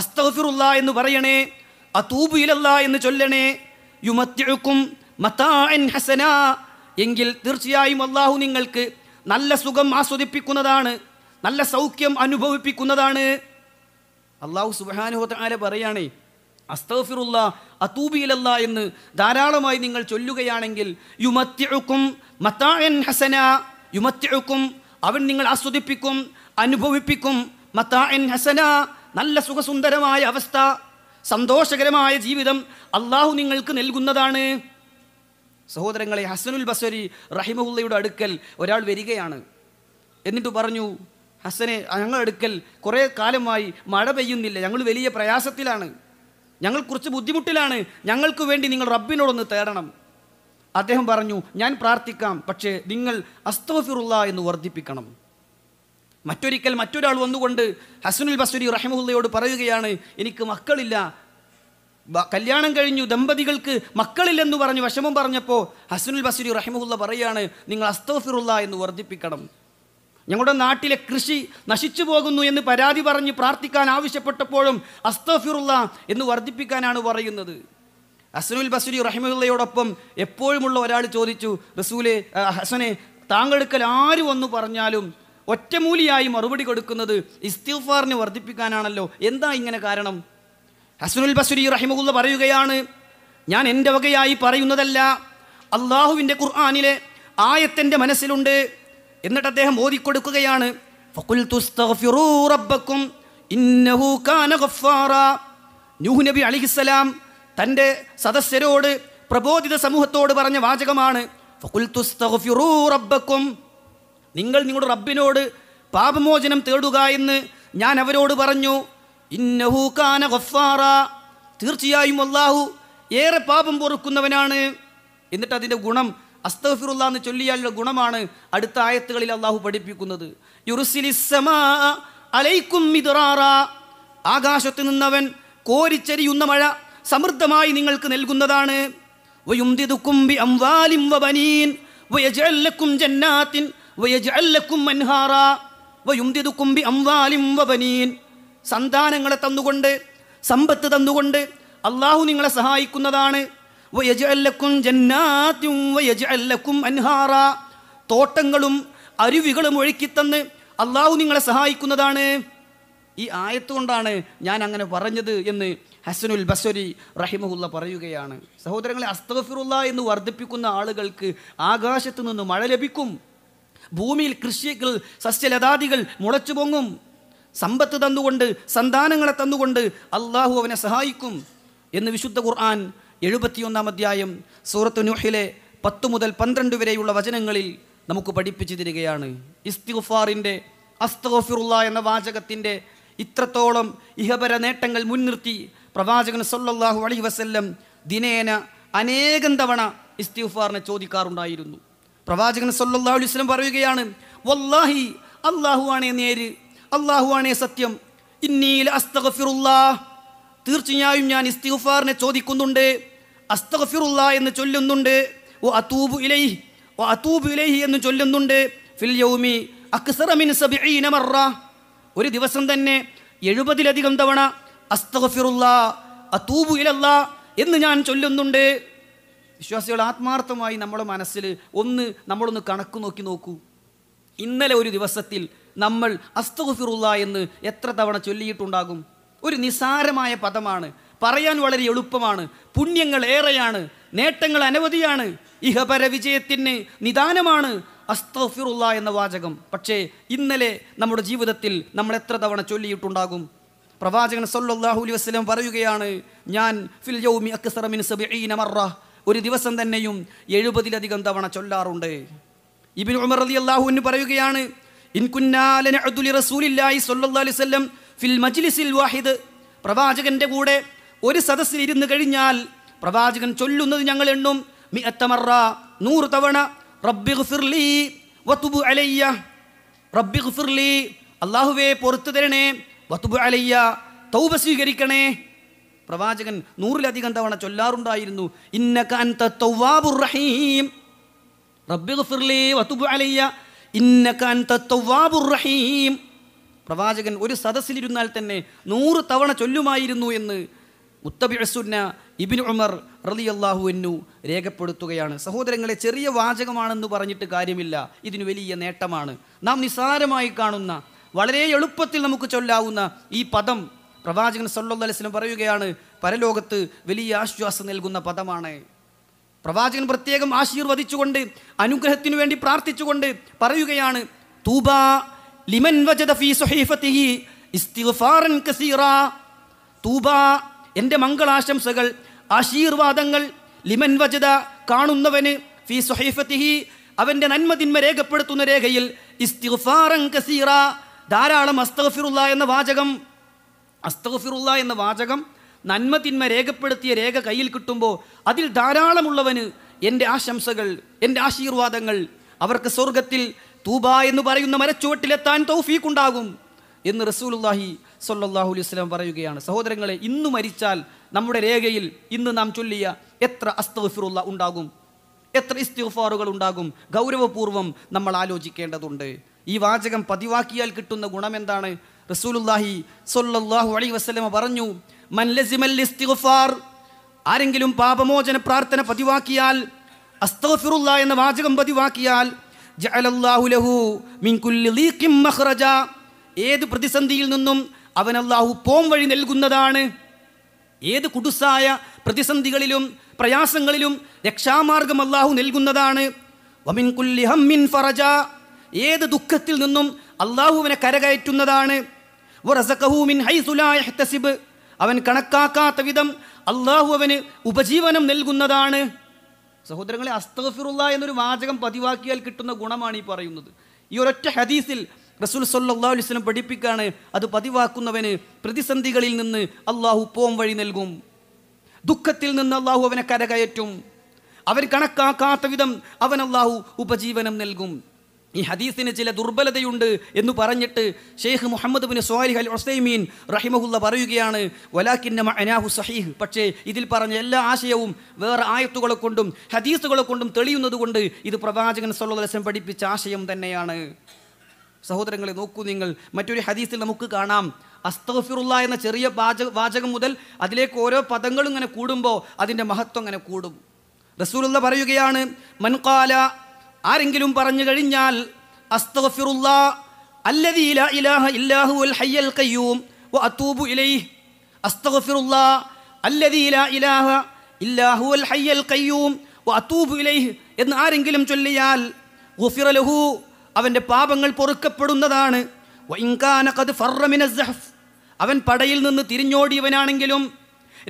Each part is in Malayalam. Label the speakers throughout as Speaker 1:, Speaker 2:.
Speaker 1: അസ്തഫിറുല്ല എന്ന് പറയണേ അതൂബുയിലല്ല എന്ന് ചൊല്ലണേ യുമത്തിഴുക്കും മത്താൻ ഹസന എങ്കിൽ തീർച്ചയായും അള്ളാഹു നിങ്ങൾക്ക് നല്ല സുഖം ആസ്വദിപ്പിക്കുന്നതാണ് നല്ല സൗഖ്യം അനുഭവിപ്പിക്കുന്നതാണ് അള്ളാഹു സുബാനുഹോത്താല പറയുകയാണേ അസ്തഫിറുല്ല അതൂബിയിലല്ല എന്ന് ധാരാളമായി നിങ്ങൾ ചൊല്ലുകയാണെങ്കിൽ യുമത്തിഴുക്കും മത്താൻ ഹസന യുമത്തിഴുക്കും അവൻ നിങ്ങൾ ആസ്വദിപ്പിക്കും അനുഭവിപ്പിക്കും മത്താൻ ഹസന നല്ല സുഖസുന്ദരമായ അവസ്ഥ സന്തോഷകരമായ ജീവിതം അള്ളാഹു നിങ്ങൾക്ക് നൽകുന്നതാണ് സഹോദരങ്ങളെ ഹസനുൽ ബസരി റഹിമഹുല്ലയുടെ അടുക്കൽ ഒരാൾ വരികയാണ് എന്നിട്ട് പറഞ്ഞു ഹസനെ ഞങ്ങളുടെ അടുക്കൽ കുറേ കാലമായി മഴ പെയ്യുന്നില്ല ഞങ്ങൾ വലിയ പ്രയാസത്തിലാണ് ഞങ്ങൾ കുറച്ച് ബുദ്ധിമുട്ടിലാണ് ഞങ്ങൾക്ക് വേണ്ടി നിങ്ങൾ റബ്ബിനോടൊന്ന് തേടണം അദ്ദേഹം പറഞ്ഞു ഞാൻ പ്രാർത്ഥിക്കാം പക്ഷേ നിങ്ങൾ അസ്തഫിറുള്ള എന്ന് വർദ്ധിപ്പിക്കണം മറ്റൊരിക്കൽ മറ്റൊരാൾ വന്നുകൊണ്ട് ഹസനുൽ ബസുരി റഹിമുല്ലയോട് പറയുകയാണ് എനിക്ക് മക്കളില്ല കല്യാണം കഴിഞ്ഞു ദമ്പതികൾക്ക് മക്കളില്ലെന്ന് പറഞ്ഞു വിഷമം പറഞ്ഞപ്പോൾ ഹസനുൽ ബസുരി റഹിമുല്ല പറയുകയാണ് നിങ്ങൾ അസ്തഫിറുള്ള എന്ന് വർദ്ധിപ്പിക്കണം ഞങ്ങളുടെ നാട്ടിലെ കൃഷി നശിച്ചു പോകുന്നു എന്ന് പരാതി പറഞ്ഞ് പ്രാർത്ഥിക്കാൻ ആവശ്യപ്പെട്ടപ്പോഴും അസ്തഫിറുള്ള എന്ന് വർദ്ധിപ്പിക്കാനാണ് പറയുന്നത് ഹസനുൽ ബസുരി റഹിമുല്ലയോടൊപ്പം എപ്പോഴുമുള്ള ഒരാൾ ചോദിച്ചു റസൂലെ ഹസനെ താങ്കൾക്കൽ ആര് വന്നു പറഞ്ഞാലും ഒറ്റമൂലിയായി മറുപടി കൊടുക്കുന്നത് ഇസ്തിഫാറിനെ വർദ്ധിപ്പിക്കാനാണല്ലോ എന്താ ഇങ്ങനെ കാരണം ഹസനുൽ ബസുരി റഹിമുല്ല പറയുകയാണ് ഞാൻ എൻ്റെ വകയായി പറയുന്നതല്ല അള്ളാഹുവിൻ്റെ ഖുർആാനിലെ ആയത്തെൻ്റെ മനസ്സിലുണ്ട് എന്നിട്ട് അദ്ദേഹം ഓതിക്കൊടുക്കുകയാണ് നബി അലിഹിസ്സലാം തൻ്റെ സദസ്യരോട് പ്രബോധിത സമൂഹത്തോട് പറഞ്ഞ വാചകമാണ് ഫക്കുൽ തുസ്തഫിറൂ നിങ്ങൾ നിങ്ങളുടെ റബ്ബിനോട് പാപമോചനം തേടുക എന്ന് ഞാൻ അവരോട് പറഞ്ഞു ഇന്നഹു കാന ഗഫാറ തീർച്ചയായും അള്ളാഹു ഏറെ പാപം പൊറുക്കുന്നവനാണ് എന്നിട്ട് അതിൻ്റെ ഗുണം അസ്തഫിറുല്ല എന്ന് ചൊല്ലിയാലുള്ള ഗുണമാണ് അടുത്ത ആയത്തുകളിൽ അള്ളാഹു പഠിപ്പിക്കുന്നത് അലൈക്കും ആകാശത്ത് നിന്നവൻ കോരിച്ചരിയുന്ന മഴ സമൃദ്ധമായി നിങ്ങൾക്ക് നൽകുന്നതാണ് വയുംതിതുക്കും ബി അംവാലിം വബനീൻ വയജല്ലക്കും ജന്നാത്തിൻ സന്താനങ്ങളെ തന്നുകൊണ്ട് സമ്പത്ത് തന്നുകൊണ്ട് അള്ളാഹു നിങ്ങളെ സഹായിക്കുന്നതാണ് തോട്ടങ്ങളും അരുവികളും ഒഴുക്കിത്തന്ന് അള്ളാഹു നിങ്ങളെ സഹായിക്കുന്നതാണ് ഈ ആയത്തുകൊണ്ടാണ് ഞാൻ അങ്ങനെ പറഞ്ഞത് എന്ന് ഹസനുൽ ബസരി റഹിമഹുല്ല പറയുകയാണ് സഹോദരങ്ങളെ അസ്തഫിറുള്ള എന്ന് വർദ്ധിപ്പിക്കുന്ന ആളുകൾക്ക് ആകാശത്തു നിന്ന് മഴ ലഭിക്കും ഭൂമിയിൽ കൃഷികൾ സസ്യലതാദികൾ മുളച്ചു പൊങ്ങും സമ്പത്ത് തന്നുകൊണ്ട് സന്താനങ്ങളെ തന്നുകൊണ്ട് അള്ളാഹു അവനെ സഹായിക്കും എന്ന് വിശുദ്ധ ഖുർആൻ എഴുപത്തിയൊന്നാം അധ്യായം സൂറത്ത് നുഹിലെ പത്ത് മുതൽ പന്ത്രണ്ട് വരെയുള്ള വചനങ്ങളിൽ നമുക്ക് പഠിപ്പിച്ചു തരികയാണ് ഇസ്തിഫാറിൻ്റെ അസ്തഫിറുള്ള എന്ന വാചകത്തിൻ്റെ ഇത്രത്തോളം ഇഹപര നേട്ടങ്ങൾ മുൻനിർത്തി പ്രവാചകൻ സല്ലല്ലാഹു അലൈഹി വസല്ലം ദിനേന അനേകം തവണ ഇസ്തിഫാറിനെ ചോദിക്കാറുണ്ടായിരുന്നു പ്രവാചകൻ സല്ലാ അലുസ്ലം പറയുകയാണ് വല്ലാഹി അള്ളാഹുവാണേ നേര് അള്ളാഹുവാണേ സത്യം ഇന്നീൽ അസ്തഗഫിറുല്ലാ തീർച്ചയായും ഞാൻ ഇസ്തിഗഫാറിനെ ചോദിക്കുന്നുണ്ട് അസ്തഗഫിറുല്ല എന്ന് ചൊല്ലുന്നുണ്ട് ഓ അതൂബു ഇലൈഹി ഓ അതൂബു ഇലൈഹി എന്ന് ചൊല്ലുന്നുണ്ട് ഫിൽ യൗമി അക്സറമിൻ സബീന ഒരു ദിവസം തന്നെ എഴുപതിലധികം തവണ അസ്തഗഫിറുല്ല അതൂബു ഇലല്ല എന്ന് ഞാൻ ചൊല്ലുന്നുണ്ട് വിശ്വാസികൾ ആത്മാർത്ഥമായി നമ്മുടെ മനസ്സിൽ ഒന്ന് നമ്മളൊന്ന് കണക്ക് നോക്കി നോക്കൂ ഇന്നലെ ഒരു ദിവസത്തിൽ നമ്മൾ അസ്തുഫിറുള്ള എന്ന് എത്ര തവണ ചൊല്ലിയിട്ടുണ്ടാകും ഒരു നിസാരമായ പദമാണ് പറയാൻ വളരെ എളുപ്പമാണ് പുണ്യങ്ങൾ ഏറെയാണ് നേട്ടങ്ങൾ അനവധിയാണ് ഇഹപര വിജയത്തിന് നിദാനമാണ് അസ്തഫിറുള്ള എന്ന വാചകം പക്ഷേ ഇന്നലെ നമ്മുടെ ജീവിതത്തിൽ നമ്മൾ എത്ര തവണ ചൊല്ലിയിട്ടുണ്ടാകും പ്രവാചകൻ സല്ലാഹു അലൈഹി വസ്ലം പറയുകയാണ് ഞാൻ ഫിൽ യൗമി അക്സറ മിൻ മറ ഒരു ദിവസം തന്നെയും എഴുപതിലധികം തവണ ചൊല്ലാറുണ്ട് ഇബിൻ ഉമർ അലി അള്ളാഹുവിന് പറയുകയാണ് ഫിൽ മജ്ലിസിൽ വാഹിദ് പ്രവാചകന്റെ കൂടെ ഒരു സദസ്സിൽ ഇരുന്ന് കഴിഞ്ഞാൽ പ്രവാചകൻ ചൊല്ലുന്നത് ഞങ്ങൾ എണ്ണും മി അത്തമറ നൂറ് തവണ റബ്ബി അലയ്യ അള്ളാഹുവേ പൊറത്തു തരണേ വത്തുബു അലയ്യ തൗബ സ്വീകരിക്കണേ പ്രവാചകൻ നൂറിലധികം തവണ ചൊല്ലാറുണ്ടായിരുന്നു റഹീം റഹീം പ്രവാചകൻ ഒരു സദസ്സിലിരുന്നാൽ തന്നെ നൂറ് തവണ ചൊല്ലുമായിരുന്നു എന്ന് മുത്തബിഅസുന്ന ഇബിൻ ഉമർ റലി അള്ളാഹു എന്നു രേഖപ്പെടുത്തുകയാണ് സഹോദരങ്ങളെ ചെറിയ വാചകമാണെന്ന് പറഞ്ഞിട്ട് കാര്യമില്ല ഇതിന് വലിയ നേട്ടമാണ് നാം നിസ്സാരമായി കാണുന്ന വളരെ എളുപ്പത്തിൽ നമുക്ക് ചൊല്ലാവുന്ന ഈ പദം പ്രവാചകൻ സല്ലു പറയുകയാണ് പരലോകത്ത് വലിയ ആശ്വാസം നൽകുന്ന പദമാണ് പ്രവാചകൻ പ്രത്യേകം ആശീർവദിച്ചുകൊണ്ട് അനുഗ്രഹത്തിനു വേണ്ടി പ്രാർത്ഥിച്ചുകൊണ്ട് പറയുകയാണ് തൂബ ലിമൻ വജദ കസീറ തൂബ എൻ്റെ മംഗളാശംസകൾ ആശീർവാദങ്ങൾ ലിമൻ വജദ കാണുന്നവന് ഫി സുഹൈഫത്തിഹി അവൻ്റെ നന്മതിന്മ രേഖപ്പെടുത്തുന്ന രേഖയിൽ ഇസ്തിഗ്ഫാറൻ കസീറ ധാരാളം അസ്തഫിറുള്ള എന്ന വാചകം അസ്തഫിറുള്ള എന്ന വാചകം നന്മ തിന്മ രേഖപ്പെടുത്തിയ രേഖ കയ്യിൽ കിട്ടുമ്പോൾ അതിൽ ധാരാളമുള്ളവന് എൻ്റെ ആശംസകൾ എൻ്റെ ആശീർവാദങ്ങൾ അവർക്ക് സ്വർഗത്തിൽ തൂബ എന്ന് പറയുന്ന മരച്ചുവട്ടിലെത്താൻ ഉണ്ടാകും എന്ന് റസൂലുല്ലാഹി സല്ലാഹു അലൈഹി സ്വലം പറയുകയാണ് സഹോദരങ്ങളെ ഇന്ന് മരിച്ചാൽ നമ്മുടെ രേഖയിൽ ഇന്ന് നാം ചൊല്ലിയ എത്ര അസ്തഫിറുള്ള ഉണ്ടാകും എത്ര ഇസ്തിഫാറുകൾ ഉണ്ടാകും ഗൗരവപൂർവ്വം നമ്മൾ ആലോചിക്കേണ്ടതുണ്ട് ഈ വാചകം പതിവാക്കിയാൽ കിട്ടുന്ന ഗുണമെന്താണ് റസൂലുല്ലാഹി സൊല്ലാഹു അലൈഹി വസ്ലമ പറഞ്ഞു ലസിമൽ ഇസ്തിഗ്ഫാർ ആരെങ്കിലും പാപമോചന പ്രാർത്ഥന പതിവാക്കിയാൽ അസ്തഫിറുല്ല എന്ന വാചകം പതിവാക്കിയാൽ ലഹു മിൻകുല്ലീഖിം മഖ്റജ ഏത് പ്രതിസന്ധിയിൽ നിന്നും അവൻ അല്ലാഹു പോം വഴി നൽകുന്നതാണ് ഏത് കുടുസായ പ്രതിസന്ധികളിലും പ്രയാസങ്ങളിലും രക്ഷാമാർഗം അല്ലാഹു നൽകുന്നതാണ് വമിൻകുല്ലി ഹമ്മിൻ ഫറജ ഏത് ദുഃഖത്തിൽ നിന്നും അള്ളാഹുവിനെ കരകയറ്റുന്നതാണ് അവൻ കണക്കാക്കാത്ത വിധം അള്ളാഹു അവന് ഉപജീവനം നൽകുന്നതാണ് സഹോദരങ്ങളെ അസ്തഫിറുള്ള എന്നൊരു വാചകം പതിവാക്കിയാൽ കിട്ടുന്ന ഗുണമാണ് ഈ പറയുന്നത് ഈ ഒരൊറ്റ ഹദീസിൽ റസൂൽ സല്ലാ അലിസ്ലം പഠിപ്പിക്കാണ് അത് പതിവാക്കുന്നവന് പ്രതിസന്ധികളിൽ നിന്ന് അള്ളാഹു പോം വഴി നൽകും ദുഃഖത്തിൽ നിന്ന് അള്ളാഹു അവനെ കരകയറ്റും അവർ കണക്കാക്കാത്ത വിധം അവൻ അള്ളാഹു ഉപജീവനം നൽകും ഈ ഹദീസിന് ചില ദുർബലതയുണ്ട് എന്ന് പറഞ്ഞിട്ട് Sheikh Muhammad bin Salih al Uthaymeen റഹിമഹുല്ല പറയുകയാണ് വലാക്കിന്ന അനാഹു സഹീഹ് പക്ഷേ ഇതിൽ പറഞ്ഞ എല്ലാ ആശയവും വേറെ ആയത്തുകളെ കൊണ്ടും ഹദീസുകളെ കൊണ്ടും തെളിയുന്നത് കൊണ്ട് ഇത് പ്രവാചകൻ സല്ലാസ്ലം പഠിപ്പിച്ച ആശയം തന്നെയാണ് സഹോദരങ്ങളെ നോക്കൂ നിങ്ങൾ മറ്റൊരു ഹദീസിൽ നമുക്ക് കാണാം അസ്തഫിറുള്ള എന്ന ചെറിയ വാചക വാചകം മുതൽ അതിലേക്ക് ഓരോ പദങ്ങളും ഇങ്ങനെ കൂടുമ്പോൾ അതിൻ്റെ മഹത്വം ഇങ്ങനെ കൂടും റസൂലുള്ള പറയുകയാണ് മൻകാല ആരെങ്കിലും പറഞ്ഞു കഴിഞ്ഞാൽ ഇലാഹ ഹയ്യൽ വ ഇലാഹ ഹയ്യൽ വ എന്ന് ആരെങ്കിലും ചൊല്ലിയാൽ ഗുഫിറലഹു അവൻ്റെ പാപങ്ങൾ പൊറുക്കപ്പെടുന്നതാണ് വൈങ്കാനക്കത് ഫറമിന അവൻ പടയിൽ നിന്ന് തിരിഞ്ഞോടിയവനാണെങ്കിലും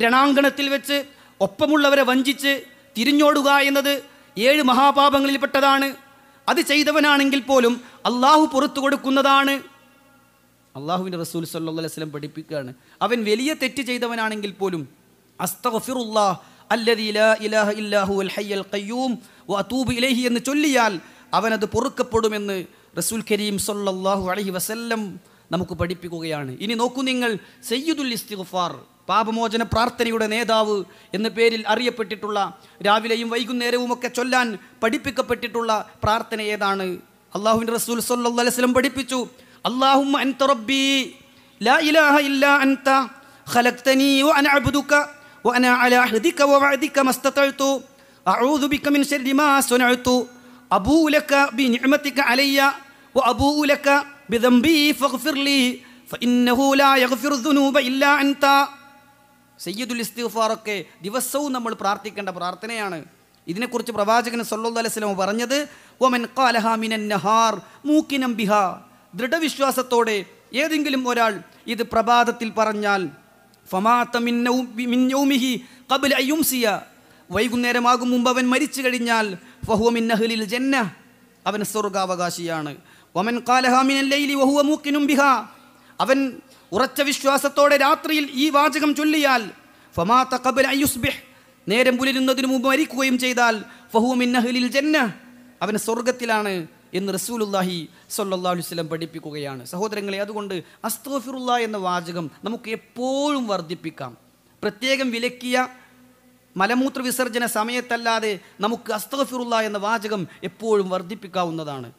Speaker 1: രണാങ്കണത്തിൽ വെച്ച് ഒപ്പമുള്ളവരെ വഞ്ചിച്ച് തിരിഞ്ഞോടുക എന്നത് ഏഴ് മഹാപാപങ്ങളിൽപ്പെട്ടതാണ് അത് ചെയ്തവനാണെങ്കിൽ പോലും അള്ളാഹു പുറത്തു കൊടുക്കുന്നതാണ് അള്ളാഹുവിൻ്റെ റസൂൽ സല്ലാ വസ്ലം പഠിപ്പിക്കുകയാണ് അവൻ വലിയ തെറ്റ് ചെയ്തവനാണെങ്കിൽ പോലും ഇലാഹ ഹയ്യൽ ഖയ്യൂം ഇലൈഹി എന്ന് ചൊല്ലിയാൽ അവനത് പൊറുക്കപ്പെടുമെന്ന് റസൂൽ കരീം സല്ലല്ലാഹു അലൈഹി വസല്ലം നമുക്ക് പഠിപ്പിക്കുകയാണ് ഇനി നോക്കൂ നിങ്ങൾ സയ്യിദുൽ ഇസ്തിഗ്ഫാർ പാപമോചന പ്രാർത്ഥനയുടെ നേതാവ് എന്ന പേരിൽ അറിയപ്പെട്ടിട്ടുള്ള രാവിലെയും വൈകുന്നേരവുമൊക്കെ ചൊല്ലാൻ പഠിപ്പിക്കപ്പെട്ടിട്ടുള്ള പ്രാർത്ഥന ഏതാണ് അള്ളാഹുവിൻ്റെ റസൂൽ സല്ലു പഠിപ്പിച്ചു അള്ളാഹുമ്മ അൻത റബ്ബി ലാ ഇലാഹ അൻത അലാ ഹദിക മസ്തതഅതു അഊദു ബിക മിൻ ശർരി മാ സനഅതു അബൂ ലക അലയ്യ ലക ബിദംബി ഫഗ്ഫിർ ഫഇന്നഹു ലാ യഗ്ഫിറു ദുനൂബ ഇല്ലാ അൻത സയ്യിദുൽ ഇസ്തിഫാറൊക്കെ ദിവസവും നമ്മൾ പ്രാർത്ഥിക്കേണ്ട പ്രാർത്ഥനയാണ് ഇതിനെക്കുറിച്ച് പ്രവാചകൻ സല്ലു അലൈസ്ലം പറഞ്ഞത് ഓമൻ കാലഹാമിനൻ നഹാർ മൂക്കിനം ബിഹ ദൃഢവിശ്വാസത്തോടെ ഏതെങ്കിലും ഒരാൾ ഇത് പ്രഭാതത്തിൽ പറഞ്ഞാൽ മിന്നൗമിഹി കബിൽ അയ്യുംസിയ വൈകുന്നേരമാകും മുമ്പ് അവൻ മരിച്ചു കഴിഞ്ഞാൽ ഫഹുവമിൻ നഹ്ലിൽ ജന്ന അവൻ സ്വർഗാവകാശിയാണ് ഒമൻ കാലഹാമിനൻ ലൈലി വഹുവ മൂക്കിനും ബിഹ അവൻ ഉറച്ച വിശ്വാസത്തോടെ രാത്രിയിൽ ഈ വാചകം ചൊല്ലിയാൽ ഫമാത്ത കബൽ അയ്യുസ്ബിഹ് നേരം പുലരുന്നതിന് മുമ്പ് മരിക്കുകയും ചെയ്താൽ ഫഹൂമിന്നഹലിൽ ജന്ന അവൻ സ്വർഗത്തിലാണ് എന്ന് റസൂലുല്ലാഹി സല്ലാ അലുസ്ലം പഠിപ്പിക്കുകയാണ് സഹോദരങ്ങളെ അതുകൊണ്ട് അസ്തോഫിറുല്ല എന്ന വാചകം നമുക്ക് എപ്പോഴും വർദ്ധിപ്പിക്കാം പ്രത്യേകം വിലക്കിയ മലമൂത്ര വിസർജന സമയത്തല്ലാതെ നമുക്ക് അസ്തോഫിറുല്ല എന്ന വാചകം എപ്പോഴും വർദ്ധിപ്പിക്കാവുന്നതാണ്